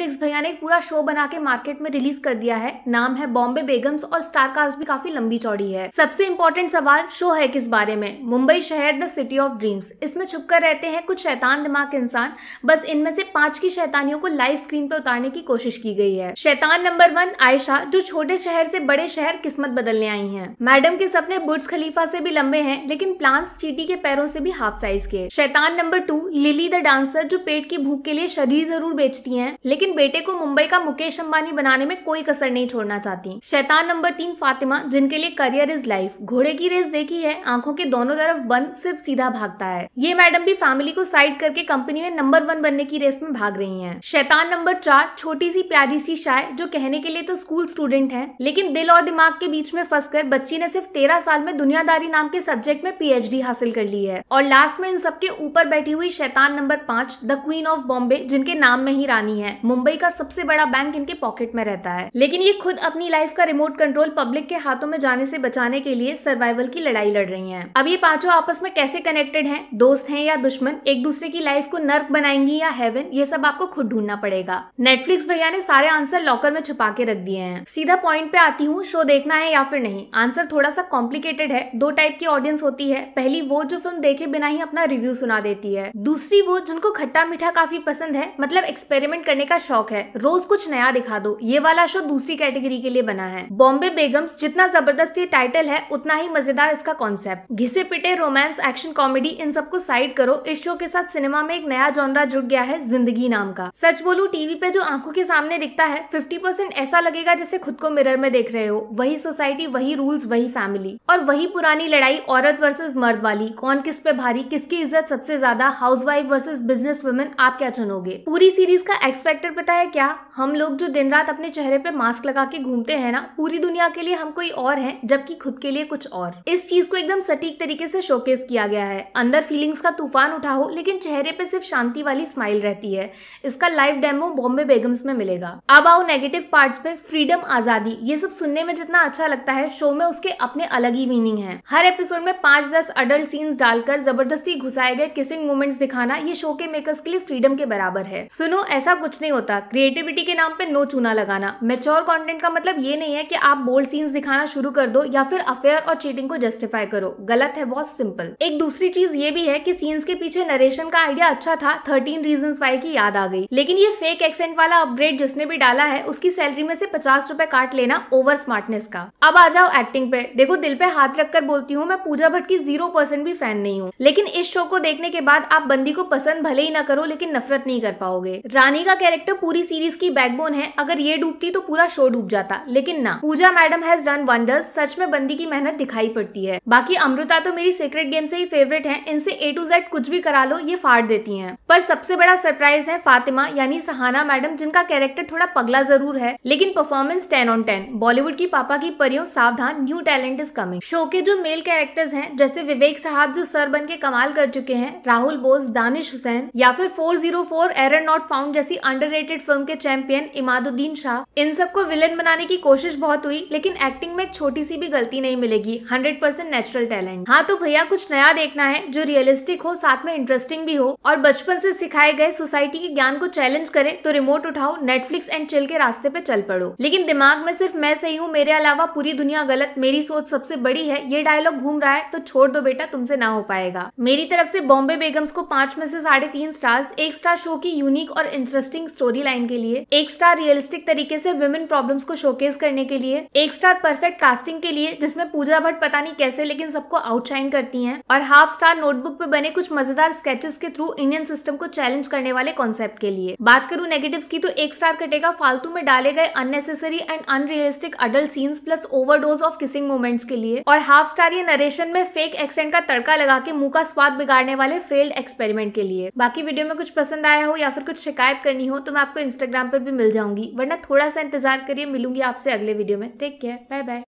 Netflix भैया ने एक पूरा शो बना के मार्केट में रिलीज कर दिया है नाम है बॉम्बे बेगम्स और स्टार कास्ट भी काफी लंबी चौड़ी है सबसे इम्पोर्टेंट सवाल शो है किस बारे में मुंबई शहर द सिटी ऑफ ड्रीम्स इसमें छुपकर रहते हैं कुछ शैतान दिमाग इंसान बस इनमें से पांच की शैतानियों को लाइव स्क्रीन पर उतारने की कोशिश की गई है शैतान नंबर वन आयशा जो छोटे शहर से बड़े शहर किस्मत बदलने आई है मैडम के सपने बुर्ज खलीफा से भी लंबे हैं लेकिन प्लांट्स चीटी के पैरों से भी हाफ साइज के शैतान number two Lily the dancer जो पेट की भूख के लिए शरीर जरूर बेचती है लेकिन लेकिन बेटे को मुंबई का मुकेश अंबानी बनाने में कोई कसर नहीं छोड़ना चाहती शैतान नंबर तीन फातिमा जिनके लिए करियर इज लाइफ घोड़े की रेस देखी है आंखों के दोनों तरफ बंद सिर्फ सीधा भागता है ये मैडम भी फैमिली को साइड करके कंपनी में नंबर वन बनने की रेस में भाग रही है शैतान नंबर चार छोटी सी प्यारी सी शाय जो कहने के लिए तो स्कूल स्टूडेंट है लेकिन दिल और दिमाग के बीच में फंस बच्ची ने सिर्फ तेरह साल में दुनियादारी नाम के सब्जेक्ट में पीएचडी हासिल कर ली है और लास्ट में इन सबके ऊपर बैठी हुई शैतान नंबर पांच द क्वीन ऑफ बॉम्बे जिनके नाम में ही रानी है मुंबई का सबसे बड़ा बैंक इनके पॉकेट में रहता है लेकिन ये खुद अपनी लाइफ का रिमोट कंट्रोल पब्लिक के हाथों में जाने से बचाने के लिए सर्वाइवल की लड़ाई लड़ रही है अब ये पांचों आपस में कैसे कनेक्टेड है दोस्त है या दुश्मन एक दूसरे की लाइफ को नर्क बनाएंगी या हेवन ये सब आपको खुद ढूंढना पड़ेगा नेटफ्लिक्स भैया ने सारे आंसर लॉकर में छुपा के रख दिए हैं सीधा पॉइंट पे आती हूँ शो देखना है या फिर नहीं आंसर थोड़ा सा कॉम्प्लिकेटेड है दो टाइप की ऑडियंस होती है पहली वो जो फिल्म देखे बिना ही अपना रिव्यू सुना देती है दूसरी वो जिनको खट्टा मीठा काफी पसंद है मतलब एक्सपेरिमेंट करने का शौक है रोज कुछ नया दिखा दो ये वाला शो दूसरी कैटेगरी के लिए बना है बॉम्बे बेगम्स जितना जबरदस्त ये टाइटल है उतना ही मजेदार इसका कॉन्सेप्ट घिसे पिटे रोमांस एक्शन कॉमेडी इन सबको साइड करो इस शो के साथ सिनेमा में एक नया जॉनरा जुट गया है जिंदगी नाम का सच बोलू टीवी पे जो आंखों के सामने दिखता है परसेंट ऐसा लगेगा जैसे खुद को मिरर में देख रहे हो वही सोसाइटी वही रूल्स वही फैमिली और वही पुरानी लड़ाई औरत वर्सेज मर्द वाली कौन किस पे भारी किसकी इज्जत सबसे ज्यादा house wife versus business women आप क्या चुनोगे पूरी सीरीज का एक्सपेक्टर फिर पता है क्या हम लोग जो दिन रात अपने चेहरे पे मास्क लगा के घूमते हैं ना पूरी दुनिया के लिए हम कोई और हैं जबकि खुद के लिए कुछ और इस चीज को एकदम सटीक तरीके से शोकेस किया गया है अंदर फीलिंग्स का तूफान उठा हो लेकिन चेहरे पे सिर्फ शांति वाली स्माइल रहती है इसका लाइव डेमो बॉम्बे बेगम्स में मिलेगा अब आओ नेगेटिव पार्ट पे फ्रीडम आजादी ये सब सुनने में जितना अच्छा लगता है शो में उसके अपने अलग ही मीनिंग है हर एपिसोड में पांच दस अडल्ट सीन्स डालकर जबरदस्ती घुसाए गए किसिंग मोमेंट्स दिखाना ये शो के मेकर्स के लिए फ्रीडम के बराबर है सुनो ऐसा कुछ नहीं होता क्रिएटिविटी के नाम पे नो चूना लगाना मेच्योर कंटेंट का मतलब ये नहीं है कि आप बोल्ड सीन्स दिखाना शुरू कर दो या फिर अफेयर और चीटिंग को जस्टिफाई करो गलत है बहुत सिंपल एक दूसरी चीज ये भी है कि सीन्स के पीछे नरेशन का आइडिया अच्छा था थर्टीन रीजन वाई की याद आ गई लेकिन ये फेक एक्सेंट वाला अपग्रेड जिसने भी डाला है उसकी सैलरी में से पचास रूपए काट लेना ओवर स्मार्टनेस का अब आ जाओ एक्टिंग पे देखो दिल पे हाथ रखकर बोलती हूँ मैं पूजा भट्ट की जीरो परसेंट भी फैन नहीं हूँ लेकिन इस शो को देखने के बाद आप बंदी को पसंद भले ही ना करो लेकिन नफरत नहीं कर पाओगे रानी का कैरेक्टर कैरेक्टर तो पूरी सीरीज की बैकबोन है अगर ये डूबती तो पूरा शो डूब जाता लेकिन ना Pooja madam has done wonders सच में बंदी की मेहनत दिखाई पड़ती है बाकी अमृता तो मेरी सीक्रेट गेम से ही फेवरेट है इनसे ए टू जेड कुछ भी करा लो ये फाड़ देती है पर सबसे बड़ा सरप्राइज है फातिमा यानी सहाना मैडम जिनका कैरेक्टर थोड़ा पगला जरूर है लेकिन performance ten on ten Bollywood की पापा की परियों सावधान new talent is coming show के जो मेल कैरेक्टर्स हैं जैसे विवेक साहब जो सर बन के कमाल कर चुके हैं राहुल बोस दानिश हुसैन या फिर 404 एरर नॉट फाउंड जैसी अंडर रेटेड फिल्म के चैंपियन इमादुद्दीन शाह इन सबको विलन बनाने की कोशिश बहुत हुई लेकिन एक्टिंग में छोटी सी भी गलती नहीं मिलेगी 100 परसेंट नेचुरल टैलेंट हाँ तो भैया कुछ नया देखना है जो रियलिस्टिक हो साथ में इंटरेस्टिंग भी हो और बचपन से सिखाए गए सोसाइटी के ज्ञान को चैलेंज करे तो रिमोट उठाओ नेटफ्लिक्स एंड चिल के रास्ते पे चल पड़ो लेकिन दिमाग में सिर्फ मैं सही हूँ मेरे अलावा पूरी दुनिया गलत मेरी सोच सबसे बड़ी है ये डायलॉग घूम रहा है तो छोड़ दो बेटा तुमसे ना हो पाएगा मेरी तरफ से बॉम्बे बेगम्स को पांच में से साढ़े तीन स्टार्स एक स्टार शो की यूनिक और इंटरेस्टिंग स्टोरी स्टोरी लाइन के लिए एक स्टार रियलिस्टिक तरीके से वुमेन प्रॉब्लम्स को शोकेस करने के लिए एक स्टार परफेक्ट कास्टिंग के लिए जिसमें पूजा भट्ट पता नहीं कैसे लेकिन सबको आउटशाइन करती हैं और हाफ स्टार नोटबुक पे बने कुछ मजेदार स्केचेस के थ्रू इंडियन सिस्टम को चैलेंज करने वाले कॉन्सेप्ट के लिए बात करूं नेगेटिव्स की तो एक स्टार कटेगा फालतू में डाले गए unnecessary and unrealistic adult scenes plus overdose of kissing moments के लिए और हाफ स्टार ये नरेशन में फेक एक्सेंट का तड़का लगा के मुंह का स्वाद बिगाड़ने वाले फेल्ड एक्सपेरिमेंट के लिए बाकी वीडियो में कुछ पसंद आया हो या फिर कुछ शिकायत करनी हो तो मैं आपको इंस्टाग्राम पर भी मिल जाऊंगी वरना थोड़ा सा इंतजार करिए मिलूंगी आपसे अगले वीडियो में टेक केयर बाय बाय